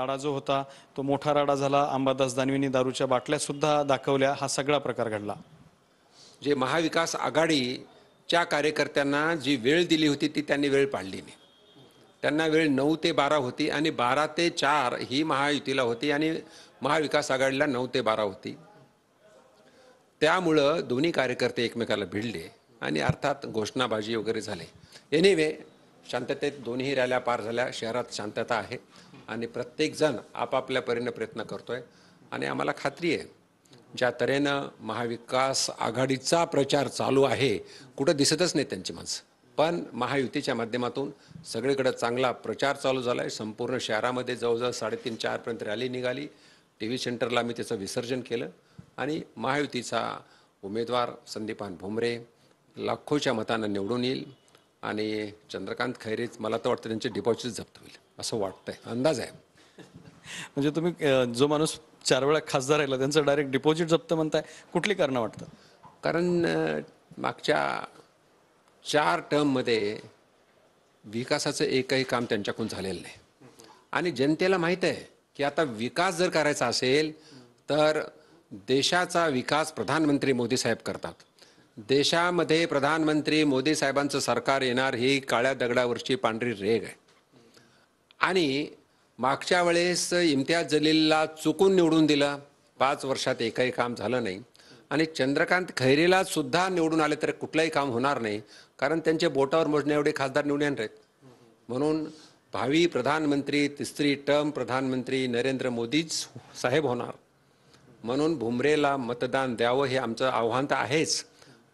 राडा जो होता तो मोठा राडा झाला अंबादास दानवेंनी दारूच्या बाटल्या सुद्धा दाखवल्या हा सगळा प्रकार घडला जे महाविकास आघाडीच्या कार्यकर्त्यांना जी वेळ दिली होती ती त्यांनी वेळ पाळली नाही त्यांना वेळ नऊ ते बारा होती आणि बारा ते चार ही महायुतीला होती आणि महाविकास आघाडीला नऊ ते बारा होती त्यामुळं दोन्ही कार्यकर्ते एकमेकाला भिडले आणि अर्थात घोषणाबाजी वगैरे झाले एनिवे शांततेत दोन्ही रॅल्या पार झाल्या शहरात शांतता आहे आणि प्रत्येकजण आपापल्या परीने प्रयत्न करतोय आणि आम्हाला खात्री आहे ज्या तऱ्हेनं महाविकास आघाडीचा प्रचार चालू आहे कुठं दिसतच नाही त्यांची माणसं पण महायुतीच्या माध्यमातून सगळीकडे चांगला प्रचार चालू झाला आहे संपूर्ण शहरामध्ये जवळजवळ साडेतीन चारपर्यंत रॅली निघाली टी व्ही सेंटरला आम्ही त्याचं विसर्जन केलं आणि महायुतीचा उमेदवार संदीपान भुमरे लाखोच्या मतानं निवडून येईल आणि चंद्रकांत खैरेच मला तर वाटतं त्यांचे डिपॉझिट जप्त होईल असं वाटतंय अंदाज आहे म्हणजे तुम्ही जो माणूस चार वेळा खासदार राहिला त्यांचं डायरेक्ट डिपॉझिट जप्त म्हणताय कुठली कारणं वाटतं कारण मागच्या चार टर्ममध्ये विकासाचं एकही काम त्यांच्याकडून झालेलं नाही आणि जनतेला माहीत आहे की आता विकास जर करायचा असेल तर देशाचा विकास प्रधानमंत्री मोदी साहेब करतात देशामध्ये प्रधानमंत्री मोदी साहेबांचं सरकार येणार ही काळ्या दगडावरची पांढरी रेग आहे आणि मागच्या वेळेस इम्तियाज जलीलला चुकून निवडून दिलं पाच वर्षात एकही काम झालं नाही आणि चंद्रकांत खैरेला सुद्धा निवडून आले तर कुठलंही काम होणार नाही कारण त्यांच्या बोटावर मोजण्या एवढे खासदार निवडून येणार आहेत म्हणून भावी प्रधानमंत्री तिसरी टर्म प्रधानमंत्री नरेंद्र मोदीच साहेब होणार म्हणून भुमरेला मतदान द्यावं हे आमचं आव्हान तर आहेच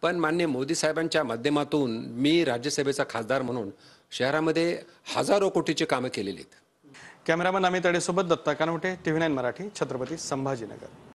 पण मान्य मोदी साहेबांच्या माध्यमातून मी राज्यसभेचा खासदार म्हणून शहरामध्ये हजारो कोटीची कामं केलेली आहेत कॅमेरामन अमित अडेसोबत दत्ता कानवटे टीव्ही नाईन मराठी छत्रपती संभाजीनगर